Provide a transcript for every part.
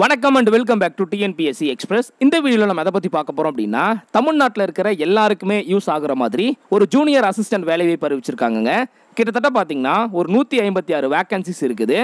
வணக்கம் and welcome back to TNPSC express இந்த வீடியோவில் நம்ம எதை பற்றி பார்க்க போகிறோம் அப்படின்னா தமிழ்நாட்டில் இருக்கிற எல்லாருக்குமே யூஸ் ஆகுற மாதிரி ஒரு ஜூனியர் அசிஸ்டன்ட் வேலையை அறிவிச்சிருக்காங்க கிட்டத்தட்ட பார்த்தீங்கன்னா ஒரு நூற்றி ஐம்பத்தி ஆறு வேக்கன்சிஸ் இருக்குது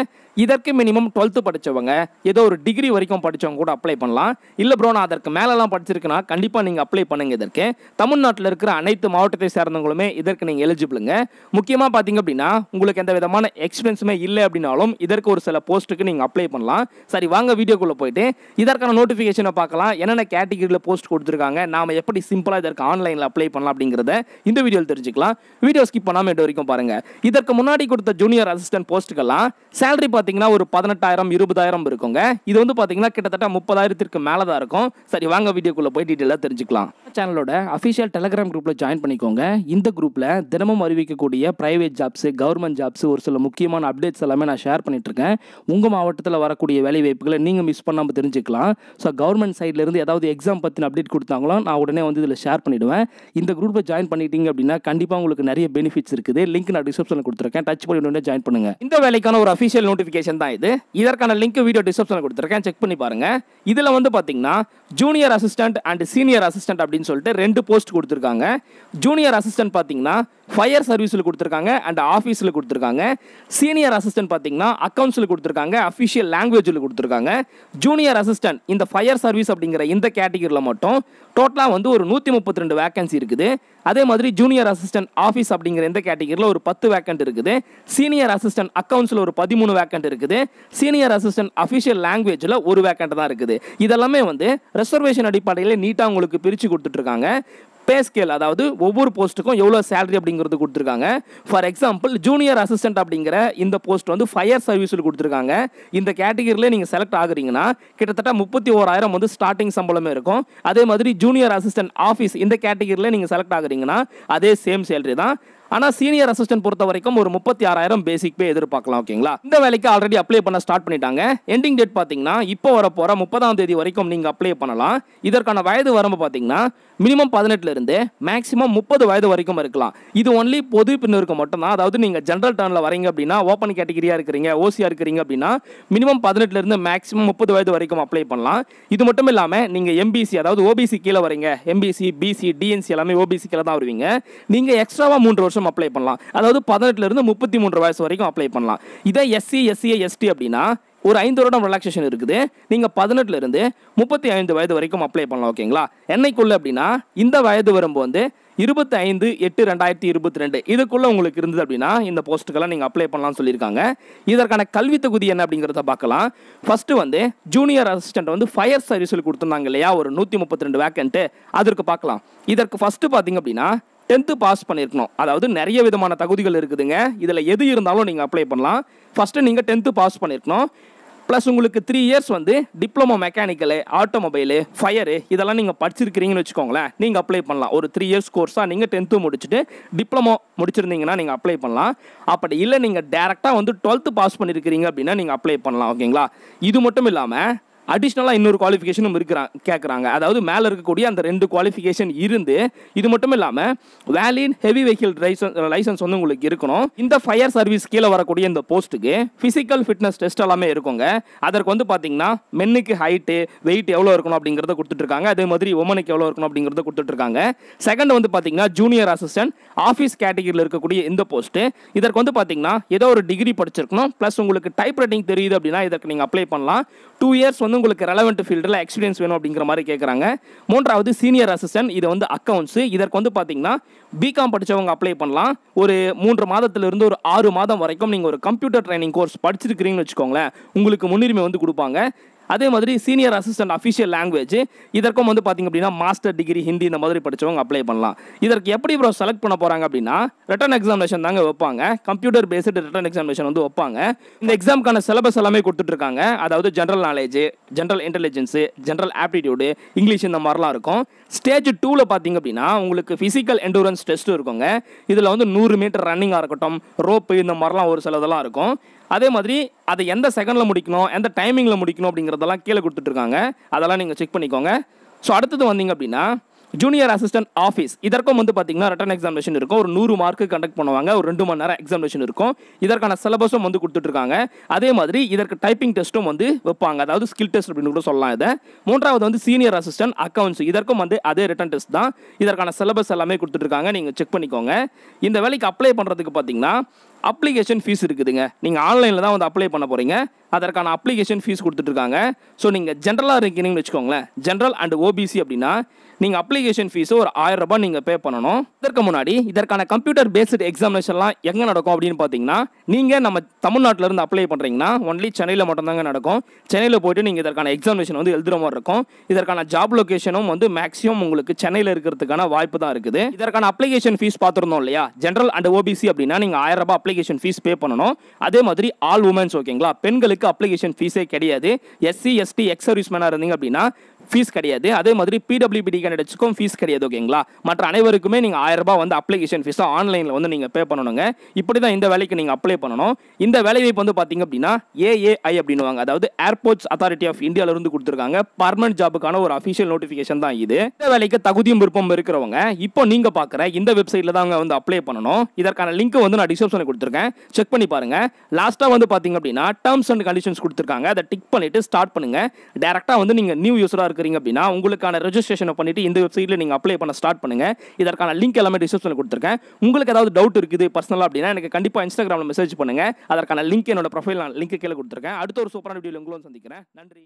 இதற்கு மினிமம் டுவெல்த்து படித்தவங்க ஏதோ ஒரு டிகிரி வரைக்கும் படித்தவங்க கூட அப்ளை பண்ணலாம் இல்லை ப்ரோ நான் அதற்கு மேலெலாம் படிச்சிருக்குன்னா கண்டிப்பாக நீங்கள் அப்ளை பண்ணுங்கள் இதற்கு தமிழ்நாட்டில் இருக்கிற அனைத்து மாவட்டத்தை சேர்ந்தவங்களுமே இதற்கு நீங்கள் எலிஜிபிளுங்க முக்கியமாக பார்த்தீங்க அப்படின்னா உங்களுக்கு எந்த விதமான எக்ஸ்பீரியன்ஸுமே இல்லை அப்படின்னாலும் இதற்கு ஒரு சில போஸ்ட்டுக்கு நீங்கள் அப்ளை பண்ணலாம் சரி வாங்க வீடியோக்குள்ளே போயிட்டு இதற்கான நோட்டிஃபிகேஷனை பார்க்கலாம் என்னென்ன கேட்டகிரியில் போஸ்ட் கொடுத்துருக்காங்க நாம் எப்படி சிம்பிளாக இதற்கு ஆன்லைனில் அப்ளை பண்ணலாம் அப்படிங்கிறத இந்த வீடியோவில் தெரிஞ்சுக்கலாம் வீடியோ ஸ்கிப் பண்ணாமல் எட்டு வரைக்கும் பாருங்கள் இதற்கு முன்னாடி கொடுத்த ஜூனியர் அசிஸ்டன்ட் போஸ்ட்டுக்கெல்லாம் சேலரி பார்த்தீங்கன்னா ஒரு பதினெட்டாயிரம் இருபதாயிரம் இருக்குங்க இது வந்து பார்த்தீங்கன்னா கிட்டத்தட்ட முப்பதாயிரத்திற்கு மேலே தான் இருக்கும் சரி வாங்க வீடியோக்குள்ளே போய் டீட்டெயிலாக தெரிஞ்சுக்கலாம் சேனலோட அஃபிஷியல் டெலகிராம் குரூப்பில் ஜாயின் பண்ணிக்கோங்க இந்த குரூப்பில் தினமும் அறிவிக்கக்கூடிய ப்ரைவேட் ஜாப்ஸு கவர்மெண்ட் ஜாப்ஸ் ஒரு சில முக்கியமான அப்டேட்ஸ் எல்லாமே நான் ஷேர் பண்ணிட்டுருக்கேன் உங்கள் மாவட்டத்தில் வரக்கூடிய வேலை வாய்ப்புகளை நீங்கள் மிஸ் பண்ணாமல் தெரிஞ்சுக்கலாம் ஸோ கவர்மெண்ட் சைட்லேருந்து ஏதாவது எக்ஸாம் பற்றின அப்டேட் கொடுத்தாங்களோ நான் உடனே வந்து இதில் ஷேர் பண்ணிவிடுவேன் இந்த குரூப்பில் ஜாயின் பண்ணிட்டீங்க அப்படின்னா கண்டிப்பாக உங்களுக்கு நிறைய பெனிஃபிட்ஸ் இருக்குது லிங்க் நான் டிஸ்கிரிப்ஷனில் கொடுத்துருக்கேன் டச் பண்ணி உடனே ஜாயின் பண்ணுங்கள் இந்த வேலைக்கான ஒரு அஃபிஷியல் நோட்டிஃபிகேஷன் தான் இது இதற்கான லிங்க் வீடியோ டிஸ்கிரிப்ஷனில் கொடுத்துருக்கேன் செக் பண்ணி பாருங்கள் இதில் வந்து பார்த்தீங்கன்னா junior assistant and senior assistant அப்படின்னு அப்படின்னு சொல்லிட்டு ரெண்டு போஸ்ட் கொடுத்துருக்காங்க ஜூனியர் அசிஸ்டன்ட் பார்த்தீங்கன்னா ஃபயர் சர்வீஸில் கொடுத்துருக்காங்க அண்ட் ஆஃபீஸில் கொடுத்துருக்காங்க சீனியர் அசிஸ்டன்ட் பார்த்தீங்கன்னா அக்கௌண்ட்ஸில் கொடுத்துருக்காங்க அஃபிஷியல் லாங்குவேஜில் கொடுத்துருக்காங்க ஜூனியர் அசிஸ்டன்ட் இந்த ஃபயர் சர்வீஸ் அப்படிங்கிற இந்த கேட்டகரியில் மட்டும் டோட்டலாக வந்து ஒரு நூற்றி முப்பத்தி ரெண்டு வேக்கன்சி இருக்குது அதே மாதிரி ஜூனியர் அசிஸ்டன்ட் ஆஃபீஸ் அப்படிங்கிற இந்த கேட்டகரியில் ஒரு பத்து வேக்கண்ட் இருக்குது சீனியர் அசிஸ்டன்ட் அக்கௌண்ட்ஸில் ஒரு பதிமூணு வேக்கண்ட் இருக்குது சீனியர் அசிஸ்டன்ட் அஃபிஷியல் லாங்குவேஜில் ஒரு வேக்கண்ட் தான் இருக்குது இதெல்லாமே வந்து ரிசர்வேஷன் அடிப்படையில் நீட்டாக உங்களுக்கு பிரித்து கொடுத்துட்ருக்காங்க பே ஸ்கேல் அதாவது ஒவ்வொரு போஸ்ட்டுக்கும் எவ்வளோ சேலரி அப்படிங்கிறது கொடுத்துருக்காங்க ஃபார் எக்ஸாம்பிள் ஜூனியர் அசிஸ்டன்ட் அப்படிங்கிற இந்த போஸ்ட் வந்து ஃபயர் சர்வீஸில் கொடுத்துருக்காங்க இந்த கேட்டகரியில் நீங்கள் செலக்ட் ஆகுறீங்கன்னா கிட்டத்தட்ட முப்பத்தி ஓராயிரம் வந்து ஸ்டார்டிங் சம்பளமே இருக்கும் அதே மாதிரி ஜூனியர் அசிஸ்டன்ட் ஆஃபீஸ் இந்த கேட்டகரியில் நீங்கள் செலக்ட் ஆகுறீங்கன்னா அதே சேம் சேலரி தான் ஆனா சீனியர் அசிஸ்டன்ட் பொறுத்த வரைக்கும் ஒரு முப்பத்தி ஆறாயிரம் பேசிக் பே எதிர்பார்க்கலாம் ஓகேங்களா இந்த வேலைக்கு ஆல்ரெடி அப்ளை பண்ண ஸ்டார்ட் பண்ணிட்டாங்க எண்டிங் டேட் பாத்தீங்கன்னா இப்போ வர போகிற முப்பதாம் தேதி வரைக்கும் நீங்க அப்ளை பண்ணலாம் இதற்கான வயது வரம்பு பார்த்தீங்கன்னா மினிமம் பதினெட்டுல இருந்து மேக்சிமம் முப்பது வயது வரைக்கும் இருக்கலாம் இது ஒன்லி பொது பின்னருக்கு மட்டும்தான் அதாவது நீங்க ஜென்ரல் டர்னில் வரீங்க அப்படின்னா ஓப்பன் கேட்டகிரியாக இருக்கிறீங்க ஓசியா இருக்கிறீங்க அப்படின்னா மினிமம் பதினெட்டுல இருந்து மேக்சிமம் முப்பது வயது வரைக்கும் அப்ளை பண்ணலாம் இது மட்டும் இல்லாமல் நீங்கள் எம்பிசி அதாவது ஓபிசி கீழே வரீங்க எம்பிசி பிசி டிஎன்சி எல்லாமே ஓபிசி கீழே தான் வருவீங்க நீங்க எக்ஸ்ட்ராவா மூன்று வருஷம் வரைக்கும் அப்ளை பண்ணலாம் அதாவது பதினெட்டுலேருந்து முப்பத்தி மூன்று வயசு வரைக்கும் அப்ளை பண்ணலாம் இதே எஸ்சி எஸ்சிஏ எஸ்டி அப்படின்னா ஒரு ஐந்து வருடம் ரிலாக்ஸேஷன் இருக்குது நீங்கள் பதினெட்டுலேருந்து முப்பத்தி ஐந்து வயது வரைக்கும் அப்ளை பண்ணலாம் ஓகேங்களா என்னைக்குள்ளே அப்படின்னா இந்த வயது வரும்போது வந்து இருபத்தி ஐந்து எட்டு ரெண்டாயிரத்தி இருபத்தி ரெண்டு இதுக்குள்ளே உங்களுக்கு இருந்தது அப்படின்னா இந்த போஸ்ட்டுக்கெல்லாம் நீங்கள் அப்ளை பண்ணலாம்னு சொல்லியிருக்காங்க இதற்கான கல்வி தகுதி என்ன அப்படிங்கிறத பார்க்கலாம் ஃபஸ்ட்டு வந்து ஜூனியர் அசிஸ்டண்ட் வந்து ஃபயர் சர்வீஸில் கொடுத்துருந்தாங்க இல்லையா ஒரு நூற்றி முப்பத்தி ரெண்டு வேக்கன்ட்டு அதற்கு பார்க்கலாம் இதற்கு ஃபஸ்ட்டு பார்த்தீங்க அப்படின்னா டென்த்து பாஸ் பண்ணியிருக்கணும் அதாவது நிறைய விதமான தகுதிகள் இருக்குதுங்க இதில் எது இருந்தாலும் நீங்கள் அப்ளை பண்ணலாம் ஃபஸ்ட்டு நீங்கள் டென்த்து பாஸ் பண்ணியிருக்கணும் ப்ளஸ் உங்களுக்கு த்ரீ இயர்ஸ் வந்து டிப்ளமோ மெக்கானிக்கலு ஆட்டோமொபைலு ஃபயரு இதெல்லாம் நீங்கள் படிச்சிருக்கிறீங்கன்னு வச்சுக்கோங்களேன் நீங்கள் அப்ளை பண்ணலாம் ஒரு த்ரீ இயர்ஸ் கோர்ஸாக நீங்கள் டென்த்து முடிச்சுட்டு டிப்ளமோ முடிச்சிருந்தீங்கன்னா நீங்கள் அப்ளை பண்ணலாம் அப்படி இல்லை நீங்கள் டேரெக்டாக வந்து டுவெல்த்து பாஸ் பண்ணியிருக்கிறீங்க அப்படின்னா நீங்கள் அப்ளை பண்ணலாம் ஓகேங்களா இது மட்டும் இல்லாமல் அடிஷ்னலாக இன்னொரு குவாலிஃபிகேஷனும் இருக்கிறாங்க கேட்குறாங்க அதாவது மேலே இருக்கக்கூடிய அந்த ரெண்டு குவாலிஃபிகேஷன் இருந்து இது மட்டும் இல்லாமல் வேலின் ஹெவி வெஹிக்கிள் லைசன்ஸ் லைசன்ஸ் வந்து உங்களுக்கு இருக்கணும் இந்த ஃபயர் சர்வீஸ் கீழே வரக்கூடிய இந்த போஸ்ட்டுக்கு ஃபிசிக்கல் ஃபிட்னஸ் டெஸ்ட் எல்லாமே இருக்குங்க அதற்கு வந்து பார்த்தீங்கன்னா மென்னுக்கு ஹைட்டு வெயிட் எவ்வளோ இருக்கணும் அப்படிங்கிறத கொடுத்துட்ருக்காங்க அதே மாதிரி உமனுக்கு எவ்வளோ இருக்கணும் அப்படிங்கிறத கொடுத்துட்ருக்காங்க செகண்ட் வந்து பார்த்தீங்கன்னா ஜூனியர் அசிஸ்டன்ட் ஆஃபீஸ் கேட்டகிரியில் இருக்கக்கூடிய இந்த போஸ்ட்டு இதற்கு வந்து பார்த்தீங்கன்னா ஏதோ ஒரு டிகிரி படிச்சிருக்கணும் ப்ளஸ் உங்களுக்கு டைப் ரைட்டிங் தெரியுது அப்படின்னா இதற்கு நீங்கள் அப்ளை பண்ணலாம் டூ இயர்ஸ் வந்து வந்து உங்களுக்கு ரெலவெண்ட் ஃபீல்டில் எக்ஸ்பீரியன்ஸ் வேணும் அப்படிங்கிற மாதிரி கேட்குறாங்க மூன்றாவது சீனியர் அசிஸ்டன்ட் இது வந்து அக்கௌண்ட்ஸு இதற்கு வந்து பார்த்தீங்கன்னா பிகாம் படித்தவங்க அப்ளை பண்ணலாம் ஒரு மூன்று மாதத்திலிருந்து ஒரு ஆறு மாதம் வரைக்கும் நீங்கள் ஒரு கம்ப்யூட்டர் ட்ரைனிங் கோர்ஸ் படிச்சிருக்கிறீங்கன்னு வச்சுக்கோங்களேன் உங்களுக்கு முன்னுரிமை வந்து கொடுப்பாங்க அதே மாதிரி சீனியர் அசிஸ்டன்ட் அஃபிஷியல் லாங்குவேஜ் இதற்கும் வந்து பார்த்திங்க அப்படின்னா மாஸ்டர் டிகிரி ஹிந்தி இந்த மாதிரி படித்தவங்க அப்ளை பண்ணலாம் இதற்கு எப்படி ப்ரோ செலக்ட் பண்ண போகிறாங்க அப்படின்னா ரிட்டன் எக்ஸாமினேஷன் தாங்க வைப்பாங்க கம்ப்யூட்டர் பேஸ்டு ரிட்டன் எக்ஸாமினேஷன் வந்து வைப்பாங்க இந்த எக்ஸாமுக்கான சிலபஸ் எல்லாமே கொடுத்துட்ருக்காங்க அதாவது general knowledge general intelligence general aptitude English இந்த மாதிரிலாம் இருக்கும் ஸ்டேஜ் டூவில் பார்த்தீங்க அப்படின்னா உங்களுக்கு ஃபிசிக்கல் என்டூரன்ஸ் டெஸ்ட்டும் இருக்குங்க இதில் வந்து நூறு மீட்டர் ரன்னிங்காக இருக்கட்டும் ரோப்பு இந்த மாதிரிலாம் ஒரு சிலதெல்லாம் இருக்கும் அதே மாதிரி அதை எந்த செகண்டில் முடிக்கணும் எந்த டைமிங்கில் முடிக்கணும் அப்படிங்கிற இருக்கிறதெல்லாம் கீழே கொடுத்துட்ருக்காங்க அதெல்லாம் நீங்கள் செக் பண்ணிக்கோங்க ஸோ அடுத்தது வந்தீங்க அப்படின்னா ஜூனியர் அசிஸ்டன்ட் ஆஃபீஸ் இதற்கும் வந்து பார்த்தீங்கன்னா ரிட்டன் எக்ஸாமினேஷன் இருக்கும் ஒரு நூறு மார்க்கு கண்டக்ட் பண்ணுவாங்க ஒரு ரெண்டு மணி நேரம் எக்ஸாமினேஷன் இருக்கும் இதற்கான சிலபஸும் வந்து கொடுத்துட்ருக்காங்க அதே மாதிரி இதற்கு டைப்பிங் டெஸ்ட்டும் வந்து வைப்பாங்க அதாவது ஸ்கில் டெஸ்ட் அப்படின்னு கூட சொல்லலாம் இதை மூன்றாவது வந்து சீனியர் அசிஸ்டன்ட் அக்கௌண்ட்ஸ் இதற்கும் வந்து அதே ரிட்டன் டெஸ்ட் தான் இதற்கான சிலபஸ் எல்லாமே கொடுத்துட்ருக்காங்க நீங்கள் செக் பண்ணிக்கோங்க இந்த வேலைக்கு அப்ளை பண்ணுறதுக்கு பார்த்தீங்கன்னா அப்ளிகேஷன் ஃபீஸ் இருக்குதுங்க நீங்கள் ஆன்லைனில் தான் வந்து அப்ளை பண்ண போகிறீங்க அதற்கான அப்ளிகேஷன் ஃபீஸ் கொடுத்துட்ருக்காங்க ஸோ நீங்கள் ஜென்ரலாக இருக்கீங்கன்னு வச்சுக்கோங்களேன் ஜென்ரல் அண்ட் ஓபிசி அப்படின்னா நீங்கள் அப்ளிகேஷன் ஃபீஸை ஒரு ஆயிரரூபா நீங்கள் பே பண்ணணும் இதற்கு முன்னாடி இதற்கான கம்ப்யூட்டர் பேஸ்டு எக்ஸாமினேஷன்லாம் எங்கே நடக்கும் அப்படின்னு பார்த்தீங்கன்னா நீங்கள் நம்ம தமிழ்நாட்டிலேருந்து அப்ளை பண்ணுறீங்கன்னா ஒன்லி சென்னையில் மட்டும்தாங்க நடக்கும் சென்னையில் போய்ட்டு நீங்கள் இதற்கான எக்ஸாமினேஷன் வந்து எழுதுகிற மாதிரி இருக்கும் இதற்கான ஜாப் லொக்கேஷனும் வந்து மேக்ஸிமம் உங்களுக்கு சென்னையில் இருக்கிறதுக்கான வாய்ப்பு தான் இருக்குது இதற்கான அப்ளிகேஷன் ஃபீஸ் பார்த்துருந்தோம் இல்லையா ஜென்ரல் அண்ட் ஓபிசி அப்படின்னா நீங்கள் ஆயிரரூபா அப்ளை அப்ளிகேஷன் ஃபீஸ் பே பண்ணணும் அதே மாதிரி ஆல் உமன்ஸ் ஓகேங்களா பெண்களுக்கு அப்ளிகேஷன் ஃபீஸே கிடையாது எஸ்சி எஸ்டி எக்ஸ் மேனாக இருந்தீங்க அப்படின்னா ஃபீஸ் கிடையாது அதே மாதிரி பிடபிள்யூபிடி கேண்டிடேட்ஸ்க்கும் ஃபீஸ் கிடையாது ஓகேங்களா மற்ற அனைவருக்குமே நீங்கள் ஆயிரரூபா வந்து அப்ளிகேஷன் ஃபீஸாக ஆன்லைனில் வந்து நீங்கள் பே பண்ணணுங்க இப்படி தான் இந்த வேலைக்கு நீங்கள் அப்ளை பண்ணணும் இந்த வேலைவாய்ப்பு வந்து பார்த்தீங்க அப்படின்னா ஏஏஐ அப்படின்வாங்க அதாவது ஏர்போர்ட்ஸ் அத்தாரிட்டி ஆஃப் இந்தியாவிலிருந்து கொடுத்துருக்காங்க பர்மனன்ட் ஜாபுக்கான ஒரு அஃபிஷியல் நோட்டிஃபிகேஷன் தான் இது இந்த வேலைக்கு தகுதியும் விருப்பம் இருக்கிறவங்க இப்போ நீங்கள் பார்க்குற இந்த வெப்சைட்டில் தான் வந்து அப்ளை பண்ணணும் இதற்கான லிங்க் வந்து நான் டிஸ்கிரிப்ஷனில் கொடுத்துருக்கேன் செக் பண்ணி பாருங்கள் லாஸ்ட்டாக வந்து பார்த்தீங்க அப்படின்னா டேர்ம்ஸ் அண்ட் கண்டிஷன்ஸ் கொடுத்துருக்காங்க அதை டிக் பண்ணிவிட்டு ஸ்டார்ட் பண்ணுங்கள் டேரெக்டாக வந்து நீங்கள் நியூ யூஸராக இருக்கிறீங்க அப்படின்னா உங்களுக்கான ரெஜிஸ்ட்ரேஷனை பண்ணிவிட்டு இந்த வெப்சைட்டில் நீங்கள் அப்ளை பண்ண ஸ்டார்ட் பண்ணுங்கள் இதற்கான லிங்க் எல்லாமே டிஸ்கிரிப்ஷனில் கொடுத்துருக்கேன் உங்களுக்கு ஏதாவது டவுட் இருக்குது பர்சனலாக அப்படின்னா எனக்கு கண்டிப்பாக இன்ஸ்டாகிராமில் மெசேஜ் பண்ணுங்கள் அதற்கான லிங்க் என்னோட ப்ரொஃபைல் நான் லிங்க் கீழே கொடுத்துருக்கேன் அடுத்த ஒரு சூப்பரான வீடியோவில் உங்களும் சந்திக்கிறேன் நன்றி